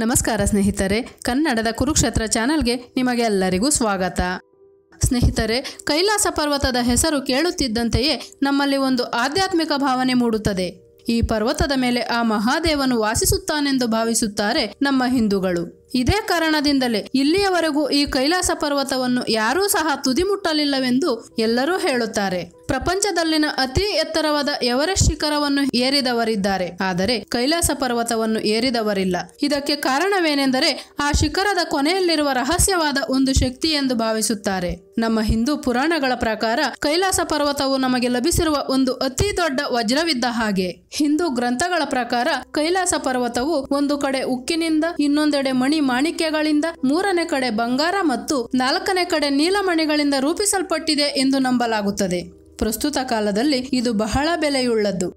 ನಮಸ್ಕಾರ ಸ್ನೇಹಿತರೆ ಕನ್ನಡದ ಕುರುಕ್ಷೇತ್ರ ಚಾನಲ್ಗೆ ನಿಮಗೆಲ್ಲರಿಗೂ ಸ್ವಾಗತ ಸ್ನೇಹಿತರೆ ಕೈಲಾಸ ಪರ್ವತದ ಹೆಸರು ಕೇಳುತ್ತಿದ್ದಂತೆಯೇ ನಮ್ಮಲ್ಲಿ ಒಂದು ಆಧ್ಯಾತ್ಮಿಕ ಭಾವನೆ ಮೂಡುತ್ತದೆ ಈ ಪರ್ವತದ ಮೇಲೆ ಆ ಮಹಾದೇವನು ವಾಸಿಸುತ್ತಾನೆಂದು ಭಾವಿಸುತ್ತಾರೆ ನಮ್ಮ ಹಿಂದೂಗಳು ಇದೇ ಕಾರಣದಿಂದಲೇ ಇಲ್ಲಿಯವರೆಗೂ ಈ ಕೈಲಾಸ ಪರ್ವತವನ್ನು ಯಾರೂ ಸಹ ತುದಿಮುಟ್ಟಲಿಲ್ಲವೆಂದು ಎಲ್ಲರೂ ಹೇಳುತ್ತಾರೆ ಪ್ರಪಂಚದಲ್ಲಿನ ಅತಿ ಎತ್ತರವಾದ ಎವರೆಸ್ಟ್ ಶಿಖರವನ್ನು ಏರಿದವರಿದ್ದಾರೆ ಆದರೆ ಕೈಲಾಸ ಪರ್ವತವನ್ನು ಏರಿದವರಿಲ್ಲ ಇದಕ್ಕೆ ಕಾರಣವೇನೆಂದರೆ ಆ ಶಿಖರದ ಕೊನೆಯಲ್ಲಿರುವ ರಹಸ್ಯವಾದ ಒಂದು ಶಕ್ತಿ ಎಂದು ಭಾವಿಸುತ್ತಾರೆ ನಮ್ಮ ಹಿಂದೂ ಪುರಾಣಗಳ ಪ್ರಕಾರ ಕೈಲಾಸ ಪರ್ವತವು ನಮಗೆ ಲಭಿಸಿರುವ ಒಂದು ಅತಿ ದೊಡ್ಡ ವಜ್ರವಿದ್ದ ಹಾಗೆ ಹಿಂದೂ ಗ್ರಂಥಗಳ ಪ್ರಕಾರ ಕೈಲಾಸ ಪರ್ವತವು ಒಂದು ಕಡೆ ಉಕ್ಕಿನಿಂದ ಇನ್ನೊಂದೆಡೆ ಮಣಿ ಮಾಣಿಕ್ಯಗಳಿಂದ ಮೂರನೇ ಕಡೆ ಬಂಗಾರ ಮತ್ತು ನಾಲ್ಕನೇ ಕಡೆ ನೀಲಮಣಿಗಳಿಂದ ರೂಪಿಸಲ್ಪಟ್ಟಿದೆ ಎಂದು ನಂಬಲಾಗುತ್ತದೆ ಪ್ರಸ್ತುತ ಕಾಲದಲ್ಲಿ ಇದು ಬಹಳ ಬೆಲೆಯುಳ್ಳದ್ದು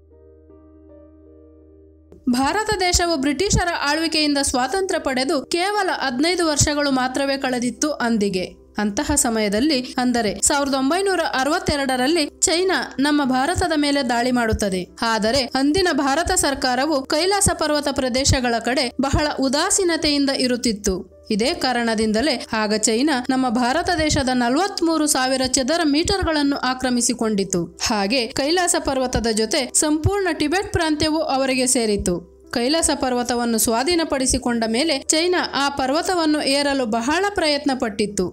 ಭಾರತ ದೇಶವು ಬ್ರಿಟಿಷರ ಆಳ್ವಿಕೆಯಿಂದ ಸ್ವಾತಂತ್ರ್ಯ ಪಡೆದು ಕೇವಲ ಹದಿನೈದು ವರ್ಷಗಳು ಮಾತ್ರವೇ ಕಳೆದಿತ್ತು ಅಂದಿಗೆ ಅಂತಹ ಸಮಯದಲ್ಲಿ ಅಂದರೆ ಸಾವಿರದ ಒಂಬೈನೂರ ಅರವತ್ತೆರಡರಲ್ಲಿ ಚೈನಾ ನಮ್ಮ ಭಾರತದ ಮೇಲೆ ದಾಳಿ ಮಾಡುತ್ತದೆ ಆದರೆ ಅಂದಿನ ಭಾರತ ಸರ್ಕಾರವು ಕೈಲಾಸ ಪರ್ವತ ಪ್ರದೇಶಗಳ ಕಡೆ ಬಹಳ ಉದಾಸೀನತೆಯಿಂದ ಇರುತ್ತಿತ್ತು ಇದೇ ಕಾರಣದಿಂದಲೇ ಆಗ ಚೈನಾ ನಮ್ಮ ಭಾರತ ದೇಶದ ನಲವತ್ಮೂರು ಸಾವಿರ ಚದರ ಮೀಟರ್ಗಳನ್ನು ಆಕ್ರಮಿಸಿಕೊಂಡಿತು ಹಾಗೆ ಕೈಲಾಸ ಪರ್ವತದ ಜೊತೆ ಸಂಪೂರ್ಣ ಟಿಬೆಟ್ ಪ್ರಾಂತ್ಯವು ಅವರಿಗೆ ಸೇರಿತು ಕೈಲಾಸ ಪರ್ವತವನ್ನು ಸ್ವಾಧೀನಪಡಿಸಿಕೊಂಡ ಮೇಲೆ ಚೈನಾ ಆ ಪರ್ವತವನ್ನು ಏರಲು ಬಹಳ ಪ್ರಯತ್ನ ಪಟ್ಟಿತ್ತು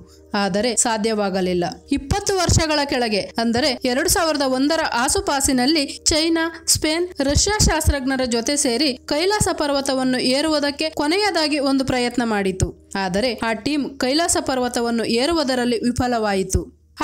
ಆದರೆ ಸಾಧ್ಯವಾಗಲಿಲ್ಲ ಇಪ್ಪತ್ತು ವರ್ಷಗಳ ಕೆಳಗೆ ಅಂದರೆ ಎರಡು ಸಾವಿರದ ಒಂದರ ಆಸುಪಾಸಿನಲ್ಲಿ ಚೈನಾ ಸ್ಪೇನ್ ರಷ್ಯಾ ಶಾಸ್ತ್ರಜ್ಞರ ಜೊತೆ ಸೇರಿ ಕೈಲಾಸ ಪರ್ವತವನ್ನು ಏರುವುದಕ್ಕೆ ಕೊನೆಯದಾಗಿ ಒಂದು ಪ್ರಯತ್ನ ಮಾಡಿತು ಆದರೆ ಆ ಟೀಮ್ ಕೈಲಾಸ ಪರ್ವತವನ್ನು ಏರುವುದರಲ್ಲಿ ವಿಫಲವಾಯಿತು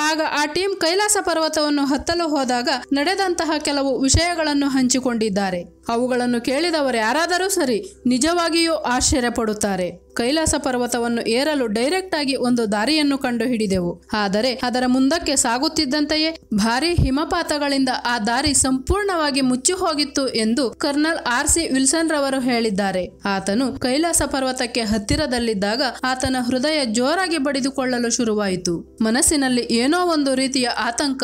ಆಗ ಆ ಟೀಮ್ ಕೈಲಾಸ ಪರ್ವತವನ್ನು ಹತ್ತಲು ಹೋದಾಗ ನಡೆದಂತಹ ಕೆಲವು ವಿಷಯಗಳನ್ನು ಹಂಚಿಕೊಂಡಿದ್ದಾರೆ ಅವುಗಳನ್ನು ಕೇಳಿದವರು ಯಾರಾದರೂ ಸರಿ ನಿಜವಾಗಿಯೂ ಆಶ್ಚರ್ಯ ಪಡುತ್ತಾರೆ ಕೈಲಾಸ ಪರ್ವತವನ್ನು ಏರಲು ಡೈರೆಕ್ಟ್ ಆಗಿ ಒಂದು ದಾರಿಯನ್ನು ಕಂಡು ಹಿಡಿದೆವು ಆದರೆ ಅದರ ಮುಂದಕ್ಕೆ ಸಾಗುತ್ತಿದ್ದಂತೆಯೇ ಭಾರಿ ಹಿಮಪಾತಗಳಿಂದ ಆ ದಾರಿ ಸಂಪೂರ್ಣವಾಗಿ ಮುಚ್ಚಿ ಹೋಗಿತ್ತು ಎಂದು ಕರ್ನಲ್ ಆರ್ ಸಿ ವಿಲ್ಸನ್ ರವರು ಹೇಳಿದ್ದಾರೆ ಆತನು ಕೈಲಾಸ ಪರ್ವತಕ್ಕೆ ಹತ್ತಿರದಲ್ಲಿದ್ದಾಗ ಆತನ ಹೃದಯ ಜೋರಾಗಿ ಬಡಿದುಕೊಳ್ಳಲು ಶುರುವಾಯಿತು ಮನಸ್ಸಿನಲ್ಲಿ ಏನೋ ಒಂದು ರೀತಿಯ ಆತಂಕ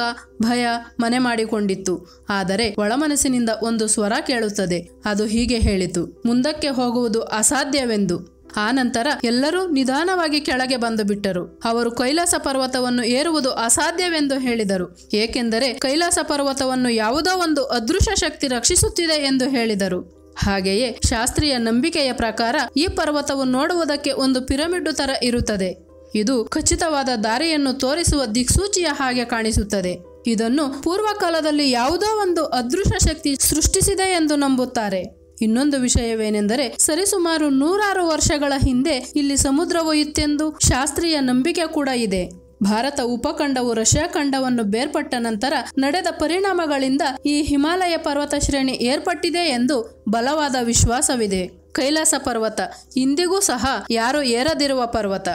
ಭಯ ಮನೆ ಮಾಡಿಕೊಂಡಿತ್ತು ಆದರೆ ಒಳಮನಸ್ಸಿನಿಂದ ಒಂದು ಸ್ವರ ಕೇಳಿ ಅದು ಹೀಗೆ ಹೇಳಿತು ಮುಂದಕ್ಕೆ ಹೋಗುವುದು ಅಸಾಧ್ಯವೆಂದು ಆ ನಂತರ ಎಲ್ಲರೂ ನಿಧಾನವಾಗಿ ಕೆಳಗೆ ಬಂದು ಬಿಟ್ಟರು ಅವರು ಕೈಲಾಸ ಪರ್ವತವನ್ನು ಏರುವುದು ಅಸಾಧ್ಯವೆಂದು ಹೇಳಿದರು ಏಕೆಂದರೆ ಕೈಲಾಸ ಪರ್ವತವನ್ನು ಯಾವುದೋ ಒಂದು ಅದೃಶ್ಯ ಶಕ್ತಿ ರಕ್ಷಿಸುತ್ತಿದೆ ಎಂದು ಹೇಳಿದರು ಹಾಗೆಯೇ ಶಾಸ್ತ್ರೀಯ ನಂಬಿಕೆಯ ಪ್ರಕಾರ ಈ ಪರ್ವತವು ನೋಡುವುದಕ್ಕೆ ಒಂದು ಪಿರಮಿಡ್ ತರ ಇರುತ್ತದೆ ಇದು ಖಚಿತವಾದ ದಾರಿಯನ್ನು ತೋರಿಸುವ ದಿಕ್ಸೂಚಿಯ ಹಾಗೆ ಕಾಣಿಸುತ್ತದೆ ಇದನ್ನು ಪೂರ್ವಕಾಲದಲ್ಲಿ ಯಾವುದೋ ಒಂದು ಅದೃಶ್ಯ ಶಕ್ತಿ ಸೃಷ್ಟಿಸಿದೆ ಎಂದು ನಂಬುತ್ತಾರೆ ಇನ್ನೊಂದು ವಿಷಯವೇನೆಂದರೆ ಸರಿಸುಮಾರು ನೂರಾರು ವರ್ಷಗಳ ಹಿಂದೆ ಇಲ್ಲಿ ಸಮುದ್ರ ಒಯ್ಯುತ್ತೆಂದು ಶಾಸ್ತ್ರೀಯ ನಂಬಿಕೆ ಕೂಡ ಇದೆ ಭಾರತ ಉಪಖಂಡವು ರಷ್ಯಾ ಖಂಡವನ್ನು ಬೇರ್ಪಟ್ಟ ನಂತರ ನಡೆದ ಪರಿಣಾಮಗಳಿಂದ ಈ ಹಿಮಾಲಯ ಪರ್ವತ ಶ್ರೇಣಿ ಏರ್ಪಟ್ಟಿದೆ ಎಂದು ಬಲವಾದ ವಿಶ್ವಾಸವಿದೆ ಕೈಲಾಸ ಪರ್ವತ ಇಂದಿಗೂ ಸಹ ಯಾರು ಏರದಿರುವ ಪರ್ವತ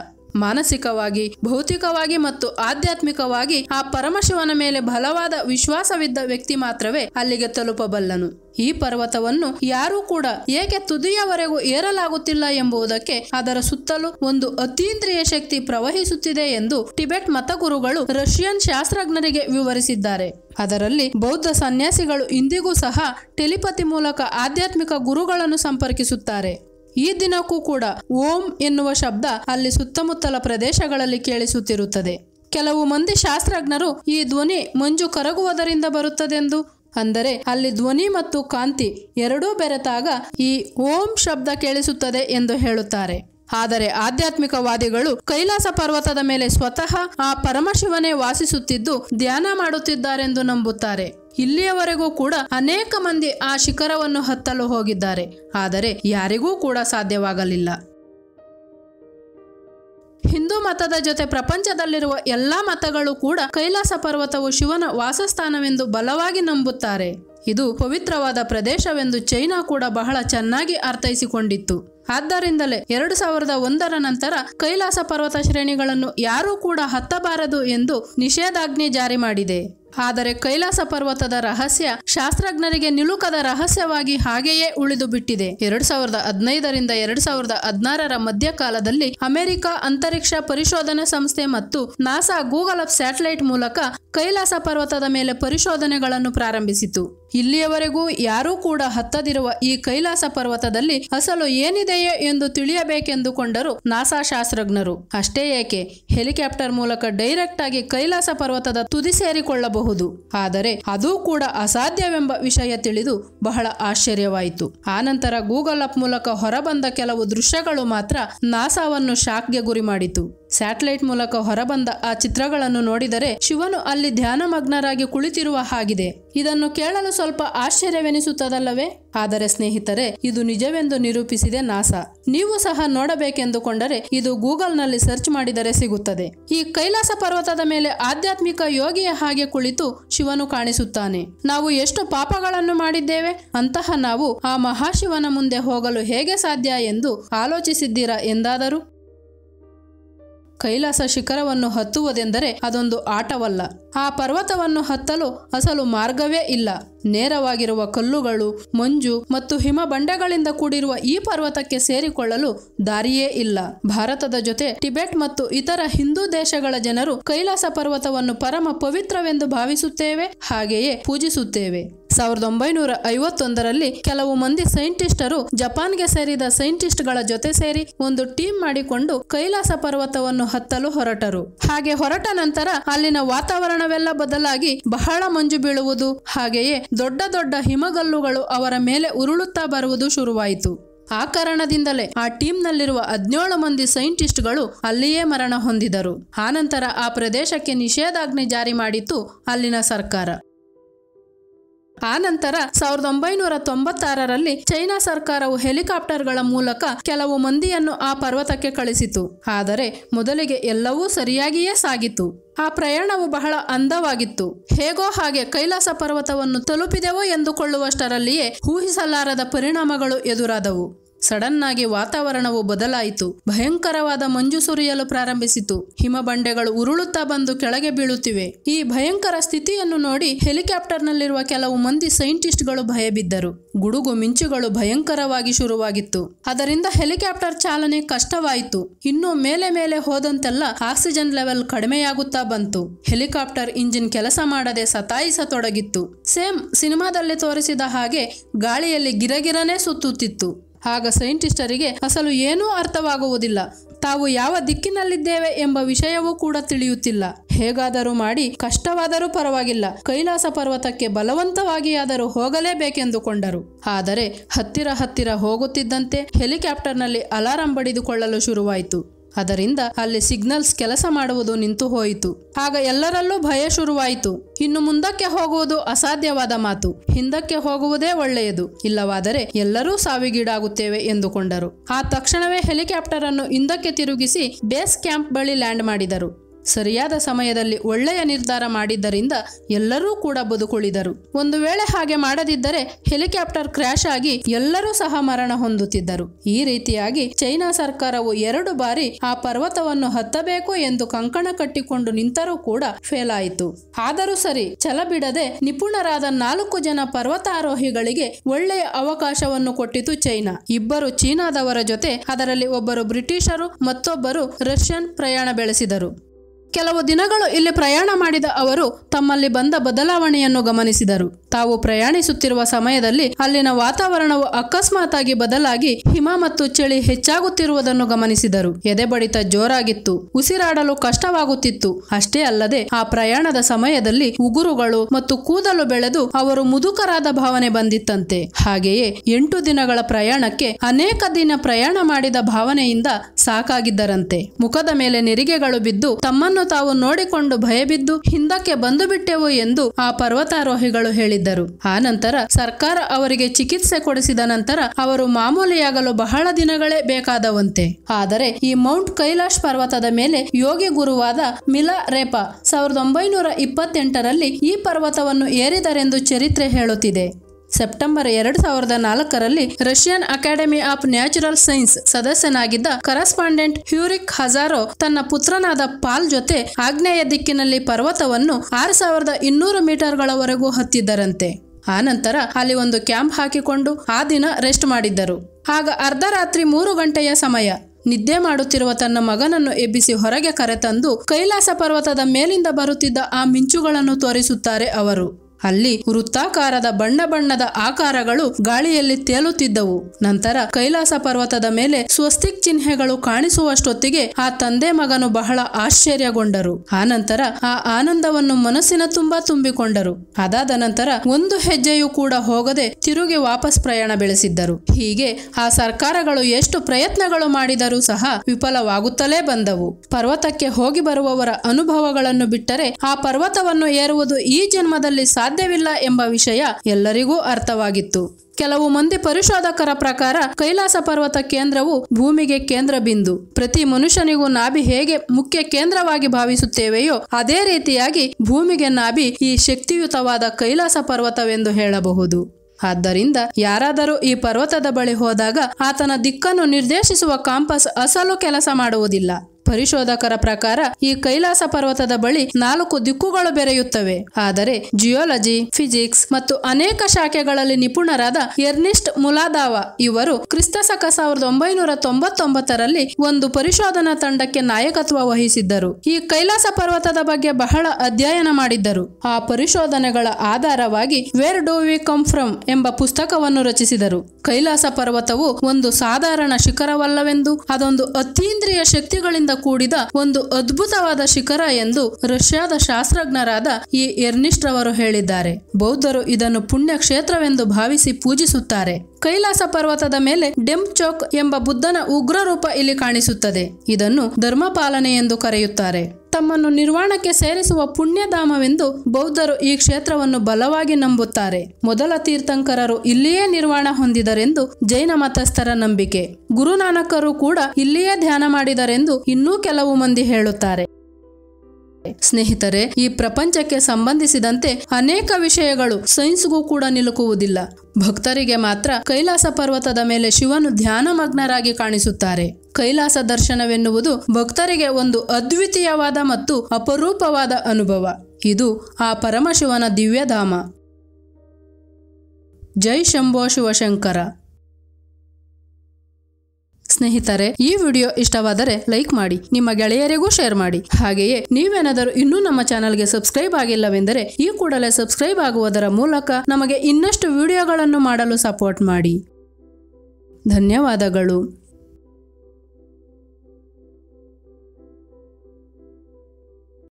ಮಾನಸಿಕವಾಗಿ ಭೌತಿಕವಾಗಿ ಮತ್ತು ಆಧ್ಯಾತ್ಮಿಕವಾಗಿ ಆ ಪರಮಶಿವನ ಮೇಲೆ ಬಲವಾದ ವಿಶ್ವಾಸವಿದ್ದ ವ್ಯಕ್ತಿ ಮಾತ್ರವೇ ಅಲ್ಲಿಗೆ ತಲುಪಬಲ್ಲನು ಈ ಪರ್ವತವನ್ನು ಯಾರೂ ಕೂಡ ಏಕೆ ತುದಿಯವರೆಗೂ ಏರಲಾಗುತ್ತಿಲ್ಲ ಎಂಬುದಕ್ಕೆ ಅದರ ಸುತ್ತಲೂ ಒಂದು ಅತೀಂದ್ರಿಯ ಶಕ್ತಿ ಪ್ರವಹಿಸುತ್ತಿದೆ ಎಂದು ಟಿಬೆಟ್ ಮತಗುರುಗಳು ರಷ್ಯನ್ ಶಾಸ್ತ್ರಜ್ಞರಿಗೆ ವಿವರಿಸಿದ್ದಾರೆ ಅದರಲ್ಲಿ ಬೌದ್ಧ ಸನ್ಯಾಸಿಗಳು ಇಂದಿಗೂ ಸಹ ಟೆಲಿಪತಿ ಮೂಲಕ ಆಧ್ಯಾತ್ಮಿಕ ಗುರುಗಳನ್ನು ಸಂಪರ್ಕಿಸುತ್ತಾರೆ ಈ ದಿನಕ್ಕೂ ಕೂಡ ಓಂ ಎನ್ನುವ ಶಬ್ದ ಅಲ್ಲಿ ಸುತ್ತಮುತ್ತಲ ಪ್ರದೇಶಗಳಲ್ಲಿ ಕೇಳಿಸುತ್ತಿರುತ್ತದೆ ಕೆಲವು ಮಂದಿ ಶಾಸ್ತ್ರಜ್ಞರು ಈ ಧ್ವನಿ ಮಂಜು ಕರಗುವುದರಿಂದ ಬರುತ್ತದೆಂದು ಅಂದರೆ ಅಲ್ಲಿ ಧ್ವನಿ ಮತ್ತು ಕಾಂತಿ ಎರಡೂ ಬೆರೆತಾಗ ಈ ಓಂ ಶಬ್ದ ಕೇಳಿಸುತ್ತದೆ ಎಂದು ಹೇಳುತ್ತಾರೆ ಆದರೆ ಆಧ್ಯಾತ್ಮಿಕವಾದಿಗಳು ಕೈಲಾಸ ಪರ್ವತದ ಮೇಲೆ ಸ್ವತಃ ಆ ಪರಮಶಿವನೇ ವಾಸಿಸುತ್ತಿದ್ದು ಧ್ಯಾನ ಮಾಡುತ್ತಿದ್ದಾರೆಂದು ನಂಬುತ್ತಾರೆ ಇಲ್ಲಿಯವರೆಗೂ ಕೂಡ ಅನೇಕ ಮಂದಿ ಆ ಶಿಖರವನ್ನು ಹತ್ತಲು ಹೋಗಿದ್ದಾರೆ ಆದರೆ ಯಾರಿಗೂ ಕೂಡ ಸಾಧ್ಯವಾಗಲಿಲ್ಲ ಹಿಂದೂ ಮತದ ಜೊತೆ ಪ್ರಪಂಚದಲ್ಲಿರುವ ಎಲ್ಲಾ ಮತಗಳು ಕೂಡ ಕೈಲಾಸ ಪರ್ವತವು ಶಿವನ ವಾಸಸ್ಥಾನವೆಂದು ಬಲವಾಗಿ ನಂಬುತ್ತಾರೆ ಇದು ಪವಿತ್ರವಾದ ಪ್ರದೇಶವೆಂದು ಚೈನಾ ಕೂಡ ಬಹಳ ಚೆನ್ನಾಗಿ ಅರ್ಥೈಸಿಕೊಂಡಿತ್ತು ಆದ್ದರಿಂದಲೇ ಎರಡು ಸಾವಿರದ ಒಂದರ ನಂತರ ಕೈಲಾಸ ಪರ್ವತ ಶ್ರೇಣಿಗಳನ್ನು ಯಾರೂ ಕೂಡ ಹತ್ತಬಾರದು ಎಂದು ನಿಷೇಧಾಜ್ಞೆ ಜಾರಿ ಮಾಡಿದೆ ಆದರೆ ಕೈಲಾಸ ಪರ್ವತದ ರಹಸ್ಯ ಶಾಸ್ತ್ರಜ್ಞರಿಗೆ ನಿಲುಕದ ರಹಸ್ಯವಾಗಿ ಹಾಗೆಯೇ ಉಳಿದು ಬಿಟ್ಟಿದೆ ಎರಡ್ ಸಾವಿರದ ಹದಿನೈದರಿಂದ ಎರಡ್ ಸಾವಿರದ ಹದಿನಾರರ ಮಧ್ಯಕಾಲದಲ್ಲಿ ಅಮೆರಿಕ ಅಂತರಿಕ್ಷ ಪರಿಶೋಧನಾ ಸಂಸ್ಥೆ ಮತ್ತು ನಾಸಾ ಗೂಗಲ್ ಅಪ್ ಸ್ಯಾಟಲೈಟ್ ಮೂಲಕ ಕೈಲಾಸ ಪರ್ವತದ ಮೇಲೆ ಪರಿಶೋಧನೆಗಳನ್ನು ಪ್ರಾರಂಭಿಸಿತು ಇಲ್ಲಿಯವರೆಗೂ ಯಾರೂ ಕೂಡ ಹತ್ತದಿರುವ ಈ ಕೈಲಾಸ ಪರ್ವತದಲ್ಲಿ ಅಸಲು ಏನಿದೆಯೇ ಎಂದು ತಿಳಿಯಬೇಕೆಂದುಕೊಂಡರು ನಾಸಾ ಶಾಸ್ತ್ರಜ್ಞರು ಅಷ್ಟೇ ಏಕೆ ಹೆಲಿಕಾಪ್ಟರ್ ಮೂಲಕ ಡೈರೆಕ್ಟ್ ಆಗಿ ಕೈಲಾಸ ಪರ್ವತದ ತುದಿ ಸೇರಿಕೊಳ್ಳಬಹುದು ಆದರೆ ಅದೂ ಕೂಡ ಅಸಾಧ್ಯವೆಂಬ ವಿಷಯ ತಿಳಿದು ಬಹಳ ಆಶ್ಚರ್ಯವಾಯಿತು ಆನಂತರ ಗೂಗಲ್ ಅಪ್ ಮೂಲಕ ಹೊರಬಂದ ಕೆಲವು ದೃಶ್ಯಗಳು ಮಾತ್ರ ನಾಸಾವನ್ನು ಶಾಕ್ಗೆ ಗುರಿ ಮಾಡಿತು ಸ್ಯಾಟಲೈಟ್ ಮೂಲಕ ಹೊರಬಂದ ಆ ಚಿತ್ರಗಳನ್ನು ನೋಡಿದರೆ ಶಿವನು ಅಲ್ಲಿ ಧ್ಯಾನಮಗ್ನರಾಗಿ ಕುಳಿತಿರುವ ಹಾಗಿದೆ ಇದನ್ನು ಕೇಳಲು ಸ್ವಲ್ಪ ಆಶ್ಚರ್ಯವೆನಿಸುತ್ತದಲ್ಲವೇ ಆದರೆ ಸ್ನೇಹಿತರೆ ಇದು ನಿಜವೆಂದು ನಿರೂಪಿಸಿದೆ ನಾಸಾ ನೀವು ಸಹ ನೋಡಬೇಕೆಂದುಕೊಂಡರೆ ಇದು ಗೂಗಲ್ನಲ್ಲಿ ಸರ್ಚ್ ಮಾಡಿದರೆ ಸಿಗುತ್ತದೆ ಈ ಕೈಲಾಸ ಪರ್ವತದ ಮೇಲೆ ಆಧ್ಯಾತ್ಮಿಕ ಯೋಗಿಯ ಹಾಗೆ ಕುಳಿತು ಶಿವನು ಕಾಣಿಸುತ್ತಾನೆ ನಾವು ಎಷ್ಟು ಪಾಪಗಳನ್ನು ಮಾಡಿದ್ದೇವೆ ಅಂತಹ ನಾವು ಆ ಮಹಾಶಿವನ ಮುಂದೆ ಹೋಗಲು ಹೇಗೆ ಸಾಧ್ಯ ಎಂದು ಆಲೋಚಿಸಿದ್ದೀರಾ ಎಂದಾದರೂ ಕೈಲಾಸ ಶಿಖರವನ್ನು ಹತ್ತುವುದೆಂದರೆ ಅದೊಂದು ಆಟವಲ್ಲ ಆ ಪರ್ವತವನ್ನು ಹತ್ತಲು ಅಸಲು ಮಾರ್ಗವೇ ಇಲ್ಲ ನೇರವಾಗಿರುವ ಕಲ್ಲುಗಳು ಮಂಜು ಮತ್ತು ಹಿಮ ಬಂಡೆಗಳಿಂದ ಕೂಡಿರುವ ಈ ಪರ್ವತಕ್ಕೆ ಸೇರಿಕೊಳ್ಳಲು ದಾರಿಯೇ ಇಲ್ಲ ಭಾರತದ ಜೊತೆ ಟಿಬೆಟ್ ಮತ್ತು ಇತರ ಹಿಂದೂ ದೇಶಗಳ ಜನರು ಕೈಲಾಸ ಪರ್ವತವನ್ನು ಪರಮ ಪವಿತ್ರವೆಂದು ಭಾವಿಸುತ್ತೇವೆ ಹಾಗೆಯೇ ಪೂಜಿಸುತ್ತೇವೆ ಸಾವಿರದ ಒಂಬೈನೂರ ಐವತ್ತೊಂದರಲ್ಲಿ ಕೆಲವು ಮಂದಿ ಸೈಂಟಿಸ್ಟರು ಜಪಾನ್ಗೆ ಸೇರಿದ ಸೈಂಟಿಸ್ಟ್ಗಳ ಜೊತೆ ಸೇರಿ ಒಂದು ಟೀಮ್ ಮಾಡಿಕೊಂಡು ಕೈಲಾಸ ಪರ್ವತವನ್ನು ಹತ್ತಲು ಹೊರಟರು ಹಾಗೆ ಹೊರಟ ನಂತರ ಅಲ್ಲಿನ ವಾತಾವರಣವೆಲ್ಲ ಬದಲಾಗಿ ಬಹಳ ಮಂಜು ಬೀಳುವುದು ಹಾಗೆಯೇ ದೊಡ್ಡ ದೊಡ್ಡ ಹಿಮಗಲ್ಲುಗಳು ಅವರ ಮೇಲೆ ಉರುಳುತ್ತಾ ಬರುವುದು ಶುರುವಾಯಿತು ಆ ಕಾರಣದಿಂದಲೇ ಆ ಟೀಮ್ನಲ್ಲಿರುವ ಹದಿನೇಳು ಮಂದಿ ಸೈಂಟಿಸ್ಟ್ಗಳು ಅಲ್ಲಿಯೇ ಮರಣ ಹೊಂದಿದರು ಆನಂತರ ಆ ಪ್ರದೇಶಕ್ಕೆ ನಿಷೇಧಾಜ್ಞೆ ಜಾರಿ ಮಾಡಿತ್ತು ಅಲ್ಲಿನ ಸರ್ಕಾರ ಆ ನಂತರ ಸಾವಿರದ ಒಂಬೈನೂರ ತೊಂಬತ್ತಾರರಲ್ಲಿ ಚೈನಾ ಸರ್ಕಾರವು ಹೆಲಿಕಾಪ್ಟರ್ಗಳ ಮೂಲಕ ಕೆಲವು ಮಂದಿಯನ್ನು ಆ ಪರ್ವತಕ್ಕೆ ಕಳಿಸಿತು ಆದರೆ ಮೊದಲಿಗೆ ಎಲ್ಲವೂ ಸರಿಯಾಗಿಯೇ ಸಾಗಿತು ಆ ಪ್ರಯಾಣವು ಬಹಳ ಅಂದವಾಗಿತ್ತು ಹೇಗೋ ಹಾಗೆ ಕೈಲಾಸ ಪರ್ವತವನ್ನು ತಲುಪಿದೆವೋ ಎಂದುಕೊಳ್ಳುವಷ್ಟರಲ್ಲಿಯೇ ಊಹಿಸಲಾರದ ಪರಿಣಾಮಗಳು ಎದುರಾದವು ಸಡನ್ನಾಗಿ ವಾತಾವರಣವು ಬದಲಾಯಿತು ಭಯಂಕರವಾದ ಮಂಜು ಸುರಿಯಲು ಪ್ರಾರಂಭಿಸಿತು ಹಿಮ ಬಂಡೆಗಳು ಉರುಳುತ್ತಾ ಬಂದು ಕೆಳಗೆ ಬೀಳುತ್ತಿವೆ ಈ ಭಯಂಕರ ಸ್ಥಿತಿಯನ್ನು ನೋಡಿ ಹೆಲಿಕಾಪ್ಟರ್ನಲ್ಲಿರುವ ಕೆಲವು ಮಂದಿ ಸೈಂಟಿಸ್ಟ್ಗಳು ಭಯಬಿದ್ದರು ಗುಡುಗು ಮಿಂಚುಗಳು ಭಯಂಕರವಾಗಿ ಶುರುವಾಗಿತ್ತು ಅದರಿಂದ ಹೆಲಿಕಾಪ್ಟರ್ ಚಾಲನೆ ಕಷ್ಟವಾಯಿತು ಇನ್ನೂ ಮೇಲೆ ಮೇಲೆ ಹೋದಂತೆಲ್ಲ ಆಕ್ಸಿಜನ್ ಲೆವೆಲ್ ಕಡಿಮೆಯಾಗುತ್ತಾ ಬಂತು ಹೆಲಿಕಾಪ್ಟರ್ ಇಂಜಿನ್ ಕೆಲಸ ಮಾಡದೆ ಸತಾಯಿಸತೊಡಗಿತ್ತು ಸೇಮ್ ಸಿನಿಮಾದಲ್ಲಿ ತೋರಿಸಿದ ಹಾಗೆ ಗಾಳಿಯಲ್ಲಿ ಗಿರಗಿರನೆ ಸುತ್ತುತ್ತಿತ್ತು ಆಗ ಸೈಂಟಿಸ್ಟರಿಗೆ ಅಸಲು ಏನೂ ಅರ್ಥವಾಗುವುದಿಲ್ಲ ತಾವು ಯಾವ ದಿಕ್ಕಿನಲ್ಲಿದ್ದೇವೆ ಎಂಬ ವಿಷಯವೂ ಕೂಡ ತಿಳಿಯುತ್ತಿಲ್ಲ ಹೇಗಾದರೂ ಮಾಡಿ ಕಷ್ಟವಾದರೂ ಪರವಾಗಿಲ್ಲ ಕೈಲಾಸ ಪರ್ವತಕ್ಕೆ ಬಲವಂತವಾಗಿಯಾದರೂ ಹೋಗಲೇಬೇಕೆಂದುಕೊಂಡರು ಆದರೆ ಹತ್ತಿರ ಹತ್ತಿರ ಹೋಗುತ್ತಿದ್ದಂತೆ ಹೆಲಿಕಾಪ್ಟರ್ನಲ್ಲಿ ಅಲಾರಂ ಬಡಿದುಕೊಳ್ಳಲು ಶುರುವಾಯಿತು ಅದರಿಂದ ಅಲ್ಲಿ ಸಿಗ್ನಲ್ಸ್ ಕೆಲಸ ಮಾಡುವುದು ನಿಂತು ಹೋಯಿತು ಆಗ ಎಲ್ಲರಲ್ಲೂ ಭಯ ಶುರುವಾಯಿತು ಇನ್ನು ಮುಂದಕ್ಕೆ ಹೋಗುವುದು ಅಸಾಧ್ಯವಾದ ಮಾತು ಹಿಂದಕ್ಕೆ ಹೋಗುವುದೇ ಒಳ್ಳೆಯದು ಇಲ್ಲವಾದರೆ ಎಲ್ಲರೂ ಸಾವಿಗೀಡಾಗುತ್ತೇವೆ ಎಂದುಕೊಂಡರು ಆ ತಕ್ಷಣವೇ ಹೆಲಿಕಾಪ್ಟರ್ ಅನ್ನು ಹಿಂದಕ್ಕೆ ತಿರುಗಿಸಿ ಬೇಸ್ ಕ್ಯಾಂಪ್ ಬಳಿ ಲ್ಯಾಂಡ್ ಮಾಡಿದರು ಸರಿಯಾದ ಸಮಯದಲ್ಲಿ ಒಳ್ಳೆಯ ನಿರ್ಧಾರ ಮಾಡಿದ್ದರಿಂದ ಎಲ್ಲರೂ ಕೂಡ ಬದುಕುಳಿದರು ಒಂದು ವೇಳೆ ಹಾಗೆ ಮಾಡದಿದ್ದರೆ ಹೆಲಿಕಾಪ್ಟರ್ ಕ್ರ್ಯಾಶ್ ಆಗಿ ಎಲ್ಲರೂ ಸಹ ಮರಣ ಹೊಂದುತ್ತಿದ್ದರು ಈ ರೀತಿಯಾಗಿ ಚೈನಾ ಸರ್ಕಾರವು ಎರಡು ಬಾರಿ ಆ ಪರ್ವತವನ್ನು ಹತ್ತಬೇಕು ಎಂದು ಕಂಕಣ ಕಟ್ಟಿಕೊಂಡು ನಿಂತರೂ ಕೂಡ ಫೇಲ್ ಆಯಿತು ಆದರೂ ಸರಿ ಛಲ ಬಿಡದೆ ನಿಪುಣರಾದ ನಾಲ್ಕು ಜನ ಪರ್ವತಾರೋಹಿಗಳಿಗೆ ಒಳ್ಳೆಯ ಅವಕಾಶವನ್ನು ಕೊಟ್ಟಿತು ಚೈನಾ ಇಬ್ಬರು ಚೀನಾದವರ ಜೊತೆ ಅದರಲ್ಲಿ ಒಬ್ಬರು ಬ್ರಿಟಿಷರು ಮತ್ತೊಬ್ಬರು ರಷ್ಯನ್ ಪ್ರಯಾಣ ಬೆಳೆಸಿದರು ಕೆಲವು ದಿನಗಳು ಇಲ್ಲಿ ಪ್ರಯಾಣ ಮಾಡಿದ ಅವರು ತಮ್ಮಲ್ಲಿ ಬಂದ ಬದಲಾವಣೆಯನ್ನು ಗಮನಿಸಿದರು ತಾವು ಪ್ರಯಾಣಿಸುತ್ತಿರುವ ಸಮಯದಲ್ಲಿ ಅಲ್ಲಿನ ವಾತಾವರಣವು ಅಕಸ್ಮಾತ್ ಆಗಿ ಬದಲಾಗಿ ಹಿಮ ಮತ್ತು ಚಳಿ ಹೆಚ್ಚಾಗುತ್ತಿರುವುದನ್ನು ಗಮನಿಸಿದರು ಎದೆಬಡಿತ ಜೋರಾಗಿತ್ತು ಉಸಿರಾಡಲು ಕಷ್ಟವಾಗುತ್ತಿತ್ತು ಅಷ್ಟೇ ಅಲ್ಲದೆ ಆ ಪ್ರಯಾಣದ ಸಮಯದಲ್ಲಿ ಉಗುರುಗಳು ಮತ್ತು ಕೂದಲು ಬೆಳೆದು ಅವರು ಮುದುಕರಾದ ಭಾವನೆ ಬಂದಿತ್ತಂತೆ ಹಾಗೆಯೇ ಎಂಟು ದಿನಗಳ ಪ್ರಯಾಣಕ್ಕೆ ಅನೇಕ ದಿನ ಪ್ರಯಾಣ ಮಾಡಿದ ಭಾವನೆಯಿಂದ ಸಾಕಾಗಿದ್ದರಂತೆ ಮುಖದ ಮೇಲೆ ನೆರಿಗೆಗಳು ಬಿದ್ದು ತಮ್ಮನ್ನು ತಾವು ನೋಡಿಕೊಂಡು ಭಯಬಿದ್ದು ಹಿಂದಕ್ಕೆ ಬಂದು ಬಿಟ್ಟೆವು ಎಂದು ಆ ಪರ್ವತಾರೋಹಿಗಳು ಹೇಳಿದ್ದರು ಹೇಳಿದ್ದರು ಆ ನಂತರ ಸರ್ಕಾರ ಅವರಿಗೆ ಚಿಕಿತ್ಸೆ ಕೊಡಿಸಿದ ನಂತರ ಅವರು ಮಾಮೂಲಿಯಾಗಲು ಬಹಳ ದಿನಗಳೇ ಬೇಕಾದವಂತೆ ಆದರೆ ಈ ಮೌಂಟ್ ಕೈಲಾಶ್ ಪರ್ವತದ ಮೇಲೆ ಯೋಗಿ ಗುರುವಾದ ಮಿಲಾ ರೇಪಾ ಸಾವಿರದ ಒಂಬೈನೂರ ಇಪ್ಪತ್ತೆಂಟರಲ್ಲಿ ಈ ಪರ್ವತವನ್ನು ಏರಿದರೆಂದು ಚರಿತ್ರೆ ಹೇಳುತ್ತಿದೆ ಸೆಪ್ಟೆಂಬರ್ ಎರಡು ಸಾವಿರದ ನಾಲ್ಕರಲ್ಲಿ Russian academy of natural science ಸದಸ್ಯನಾಗಿದ್ದ ಕರಸ್ಪಾಂಡೆಂಟ್ ಹ್ಯೂರಿಕ್ ಹಜಾರೋ ತನ್ನ ಪುತ್ರನಾದ ಪಾಲ್ ಜೊತೆ ಆಗ್ನೇಯ ದಿಕ್ಕಿನಲ್ಲಿ ಪರ್ವತವನ್ನು ಆರು ಸಾವಿರದ ಇನ್ನೂರು ಮೀಟರ್ಗಳವರೆಗೂ ಹತ್ತಿದ್ದರಂತೆ ಆನಂತರ ಅಲ್ಲಿ ಒಂದು ಕ್ಯಾಂಪ್ ಹಾಕಿಕೊಂಡು ಆ ದಿನ ರೆಸ್ಟ್ ಮಾಡಿದ್ದರು ಆಗ ಅರ್ಧ ರಾತ್ರಿ ಮೂರು ಗಂಟೆಯ ಸಮಯ ನಿದ್ದೆ ಮಾಡುತ್ತಿರುವ ತನ್ನ ಮಗನನ್ನು ಎಬ್ಬಿಸಿ ಹೊರಗೆ ಕರೆತಂದು ಕೈಲಾಸ ಪರ್ವತದ ಮೇಲಿಂದ ಬರುತ್ತಿದ್ದ ಆ ಮಿಂಚುಗಳನ್ನು ತೋರಿಸುತ್ತಾರೆ ಅವರು ಅಲ್ಲಿ ವೃತ್ತಾಕಾರದ ಬಣ್ಣ ಬಣ್ಣದ ಆಕಾರಗಳು ಗಾಳಿಯಲ್ಲಿ ತೇಲುತ್ತಿದ್ದವು ನಂತರ ಕೈಲಾಸ ಪರ್ವತದ ಮೇಲೆ ಸ್ವಸ್ತಿಕ್ ಚಿಹ್ನೆಗಳು ಕಾಣಿಸುವಷ್ಟೊತ್ತಿಗೆ ಆ ತಂದೆ ಮಗನು ಬಹಳ ಆಶ್ಚರ್ಯಗೊಂಡರು ಆ ನಂತರ ಆ ಆನಂದವನ್ನು ಮನಸ್ಸಿನ ತುಂಬಾ ತುಂಬಿಕೊಂಡರು ಅದಾದ ನಂತರ ಒಂದು ಹೆಜ್ಜೆಯೂ ಕೂಡ ಹೋಗದೆ ತಿರುಗಿ ವಾಪಸ್ ಪ್ರಯಾಣ ಬೆಳೆಸಿದ್ದರು ಹೀಗೆ ಆ ಸರ್ಕಾರಗಳು ಎಷ್ಟು ಪ್ರಯತ್ನಗಳು ಮಾಡಿದರೂ ಸಹ ವಿಫಲವಾಗುತ್ತಲೇ ಬಂದವು ಪರ್ವತಕ್ಕೆ ಹೋಗಿ ಬರುವವರ ಅನುಭವಗಳನ್ನು ಬಿಟ್ಟರೆ ಆ ಪರ್ವತವನ್ನು ಏರುವುದು ಈ ಜನ್ಮದಲ್ಲಿ ಸಾಧ್ಯವಿಲ್ಲ ಎಂಬ ವಿಷಯ ಎಲ್ಲರಿಗೂ ಅರ್ಥವಾಗಿತ್ತು ಕೆಲವು ಮಂದಿ ಪರಿಶೋಧಕರ ಪ್ರಕಾರ ಕೈಲಾಸ ಪರ್ವತ ಕೇಂದ್ರವು ಭೂಮಿಗೆ ಕೇಂದ್ರ ಬಿಂದು ಪ್ರತಿ ಮನುಷ್ಯನಿಗೂ ನಾಭಿ ಹೇಗೆ ಮುಖ್ಯ ಕೇಂದ್ರವಾಗಿ ಭಾವಿಸುತ್ತೇವೆಯೋ ಅದೇ ರೀತಿಯಾಗಿ ಭೂಮಿಗೆ ನಾಭಿ ಈ ಶಕ್ತಿಯುತವಾದ ಕೈಲಾಸ ಪರ್ವತವೆಂದು ಹೇಳಬಹುದು ಆದ್ದರಿಂದ ಯಾರಾದರೂ ಈ ಪರ್ವತದ ಬಳಿ ಹೋದಾಗ ಆತನ ದಿಕ್ಕನ್ನು ನಿರ್ದೇಶಿಸುವ ಕಾಂಪಸ್ ಅಸಲು ಕೆಲಸ ಮಾಡುವುದಿಲ್ಲ ಪರಿಶೋಧಕರ ಪ್ರಕಾರ ಈ ಕೈಲಾಸ ಪರ್ವತದ ಬಳಿ ನಾಲ್ಕು ದಿಕ್ಕುಗಳು ಬೆರೆಯುತ್ತವೆ ಆದರೆ ಜಿಯೋಲಜಿ ಫಿಸಿಕ್ಸ್ ಮತ್ತು ಅನೇಕ ಶಾಖೆಗಳಲ್ಲಿ ನಿಪುಣರಾದ ಎರ್ನಿಸ್ಟ್ ಮುಲಾದಾವ ಇವರು ಸಕ ಸಾವಿರದ ಒಂಬೈನೂರ ತೊಂಬತ್ತೊಂಬತ್ತರಲ್ಲಿ ಒಂದು ಪರಿಶೋಧನಾ ತಂಡಕ್ಕೆ ನಾಯಕತ್ವ ವಹಿಸಿದ್ದರು ಈ ಕೈಲಾಸ ಪರ್ವತದ ಬಗ್ಗೆ ಬಹಳ ಅಧ್ಯಯನ ಮಾಡಿದ್ದರು ಆ ಪರಿಶೋಧನೆಗಳ ಆಧಾರವಾಗಿ where do we come from ಎಂಬ ಪುಸ್ತಕವನ್ನು ರಚಿಸಿದರು ಕೈಲಾಸ ಪರ್ವತವು ಒಂದು ಸಾಧಾರಣ ಶಿಖರವಲ್ಲವೆಂದು ಅದೊಂದು ಅತೀಂದ್ರಿಯ ಶಕ್ತಿಗಳಿಂದ ಕೂಡಿದ ಒಂದು ಅದ್ಭುತವಾದ ಶಿಖರ ಎಂದು ರಷ್ಯಾದ ಶಾಸ್ತ್ರಜ್ಞರಾದ ಈ ಎರ್ನಿಸ್ಟ್ ರವರು ಹೇಳಿದ್ದಾರೆ ಬೌದ್ಧರು ಇದನ್ನು ಪುಣ್ಯ ಕ್ಷೇತ್ರವೆಂದು ಭಾವಿಸಿ ಪೂಜಿಸುತ್ತಾರೆ ಕೈಲಾಸ ಪರ್ವತದ ಮೇಲೆ ಡೆಮ್ ಚೌಕ್ ಎಂಬ ಬುದ್ಧನ ಉಗ್ರ ರೂಪ ಇಲ್ಲಿ ಕಾಣಿಸುತ್ತದೆ ಇದನ್ನು ಧರ್ಮಪಾಲನೆ ಎಂದು ಕರೆಯುತ್ತಾರೆ ತಮ್ಮನ್ನು ನಿರ್ವಾಣಕ್ಕೆ ಸೇರಿಸುವ ಪುಣ್ಯಧಾಮವೆಂದು ಬೌದ್ಧರು ಈ ಕ್ಷೇತ್ರವನ್ನು ಬಲವಾಗಿ ನಂಬುತ್ತಾರೆ ಮೊದಲ ತೀರ್ಥಂಕರರು ಇಲ್ಲಿಯೇ ನಿರ್ವಾಣ ಹೊಂದಿದರೆಂದು ಜೈನ ಮತಸ್ಥರ ನಂಬಿಕೆ ಗುರುನಾನಕರು ಕೂಡ ಇಲ್ಲಿಯೇ ಧ್ಯಾನ ಮಾಡಿದರೆಂದು ಇನ್ನೂ ಕೆಲವು ಮಂದಿ ಹೇಳುತ್ತಾರೆ ಸ್ನೇಹಿತರೆ ಈ ಪ್ರಪಂಚಕ್ಕೆ ಸಂಬಂಧಿಸಿದಂತೆ ಅನೇಕ ವಿಷಯಗಳು ಸೈನ್ಸ್ಗೂ ಕೂಡ ನಿಲುಕುವುದಿಲ್ಲ ಭಕ್ತರಿಗೆ ಮಾತ್ರ ಕೈಲಾಸ ಪರ್ವತದ ಮೇಲೆ ಶಿವನು ಧ್ಯಾನಮಗ್ನರಾಗಿ ಕಾಣಿಸುತ್ತಾರೆ ಕೈಲಾಸ ದರ್ಶನವೆನ್ನುವುದು ಭಕ್ತರಿಗೆ ಒಂದು ಅದ್ವಿತೀಯವಾದ ಮತ್ತು ಅಪರೂಪವಾದ ಅನುಭವ ಇದು ಆ ಪರಮಶಿವನ ದಿವ್ಯಧಾಮ ಜೈ ಶಂಭೋ ಶಿವಶಂಕರ ಸ್ನೇಹಿತರೆ ಈ ವಿಡಿಯೋ ಇಷ್ಟವಾದರೆ ಲೈಕ್ ಮಾಡಿ ನಿಮ್ಮ ಗೆಳೆಯರಿಗೂ ಶೇರ್ ಮಾಡಿ ಹಾಗೆಯೇ ನೀವೇನಾದರೂ ಇನ್ನೂ ನಮ್ಮ ಚಾನಲ್ಗೆ ಸಬ್ಸ್ಕ್ರೈಬ್ ಆಗಿಲ್ಲವೆಂದರೆ ಈ ಕೂಡಲೇ ಸಬ್ಸ್ಕ್ರೈಬ್ ಆಗುವುದರ ಮೂಲಕ ನಮಗೆ ಇನ್ನಷ್ಟು ವಿಡಿಯೋಗಳನ್ನು ಮಾಡಲು ಸಪೋರ್ಟ್ ಮಾಡಿ ಧನ್ಯವಾದಗಳು